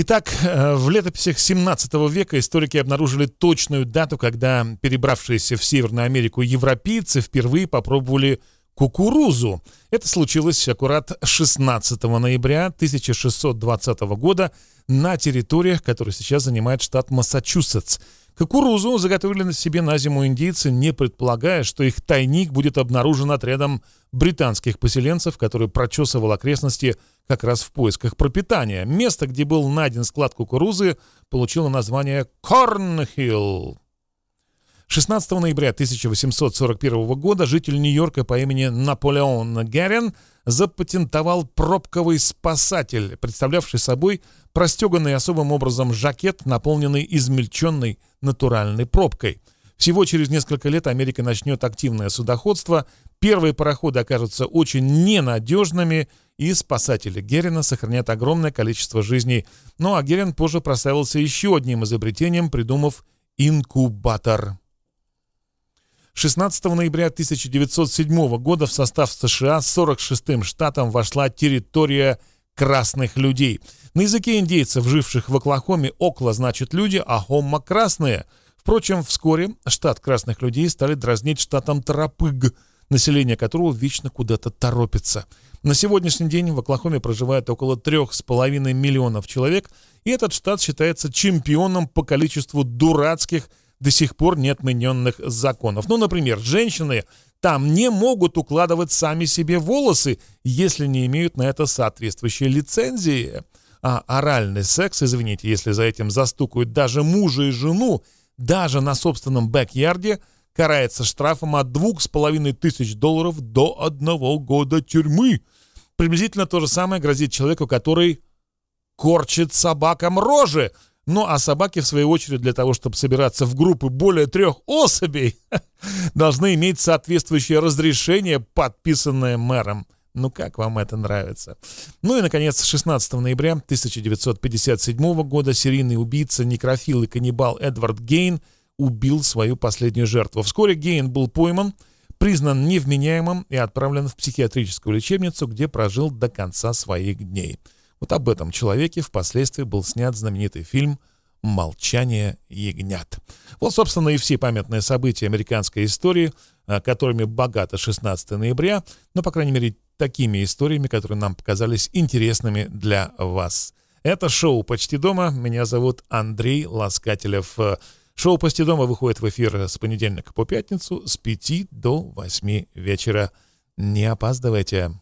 Итак, э, в летописях 17 века историки обнаружили точную дату, когда перебравшиеся в Северную Америку европейцы впервые попробовали кукурузу. Это случилось аккурат 16 ноября 1620 года на территориях, которые сейчас занимает штат Массачусетс. Кукурузу заготовили на себе на зиму индейцы, не предполагая, что их тайник будет обнаружен отрядом британских поселенцев, который прочесывал окрестности как раз в поисках пропитания. Место, где был найден склад кукурузы, получило название Корнхилл. 16 ноября 1841 года житель Нью-Йорка по имени Наполеон Герен запатентовал пробковый спасатель, представлявший собой простеганный особым образом жакет, наполненный измельченной натуральной пробкой. Всего через несколько лет Америка начнет активное судоходство, первые пароходы окажутся очень ненадежными, и спасатели Герина сохранят огромное количество жизней. Ну а Герин позже прославился еще одним изобретением, придумав инкубатор. 16 ноября 1907 года в состав США 46-м штатом вошла территория красных людей. На языке индейцев, живших в Оклахоме, «окла» значит «люди», а «хомма» — «красные». Впрочем, вскоре штат красных людей стали дразнить штатом «тропыг», население которого вечно куда-то торопится. На сегодняшний день в Оклахоме проживает около трех с половиной миллионов человек, и этот штат считается чемпионом по количеству дурацких до сих пор неотмененных законов. Ну, например, женщины там не могут укладывать сами себе волосы, если не имеют на это соответствующей лицензии. А оральный секс, извините, если за этим застукают даже мужа и жену, даже на собственном бэк-ярде, карается штрафом от двух с половиной тысяч долларов до одного года тюрьмы. Приблизительно то же самое грозит человеку, который корчит собакам рожи. Ну а собаки, в свою очередь, для того, чтобы собираться в группы более трех особей, должны иметь соответствующее разрешение, подписанное мэром. Ну как вам это нравится? Ну и, наконец, 16 ноября 1957 года серийный убийца, некрофил и каннибал Эдвард Гейн убил свою последнюю жертву. Вскоре Гейн был пойман, признан невменяемым и отправлен в психиатрическую лечебницу, где прожил до конца своих дней. Вот об этом человеке впоследствии был снят знаменитый фильм «Молчание ягнят». Вот, собственно, и все памятные события американской истории, а, которыми богато 16 ноября, но, ну, по крайней мере, такими историями, которые нам показались интересными для вас. Это шоу «Почти дома». Меня зовут Андрей Ласкателев. Шоу «Почти дома» выходит в эфир с понедельника по пятницу с 5 до 8 вечера. Не опаздывайте.